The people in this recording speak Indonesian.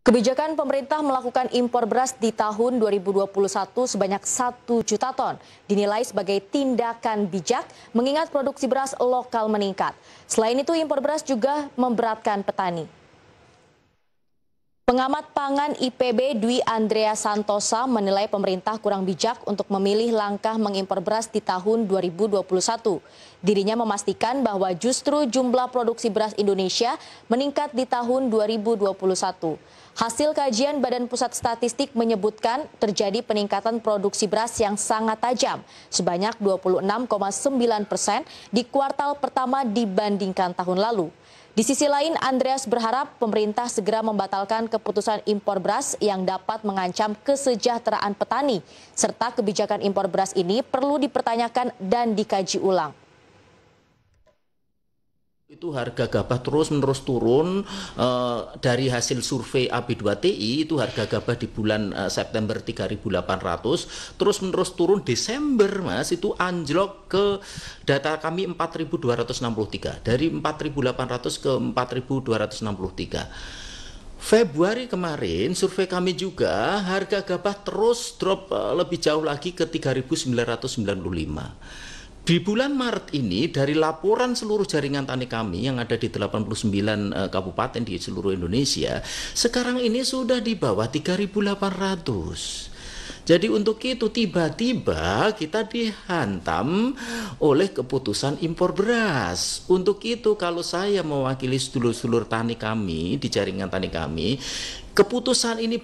Kebijakan pemerintah melakukan impor beras di tahun 2021 sebanyak 1 juta ton dinilai sebagai tindakan bijak mengingat produksi beras lokal meningkat. Selain itu impor beras juga memberatkan petani. Pengamat pangan IPB Dwi Andrea Santosa menilai pemerintah kurang bijak untuk memilih langkah mengimpor beras di tahun 2021. Dirinya memastikan bahwa justru jumlah produksi beras Indonesia meningkat di tahun 2021. Hasil kajian Badan Pusat Statistik menyebutkan terjadi peningkatan produksi beras yang sangat tajam, sebanyak 26,9 persen di kuartal pertama dibandingkan tahun lalu. Di sisi lain, Andreas berharap pemerintah segera membatalkan keputusan impor beras yang dapat mengancam kesejahteraan petani, serta kebijakan impor beras ini perlu dipertanyakan dan dikaji ulang. Itu harga gabah terus-menerus turun uh, dari hasil survei AB2TI itu harga gabah di bulan uh, September 3.800 terus-menerus turun Desember Mas itu anjlok ke data kami 4.263 dari 4.800 ke 4.263. Februari kemarin survei kami juga harga gabah terus drop eh, lebih jauh lagi ke 3.995. Di bulan Maret ini dari laporan seluruh jaringan tani kami yang ada di 89 eh, kabupaten di seluruh Indonesia, sekarang ini sudah di bawah 3.800. Jadi untuk itu tiba-tiba kita dihantam oleh keputusan impor beras. Untuk itu kalau saya mewakili seluruh-seluruh tani kami di jaringan tani kami, keputusan ini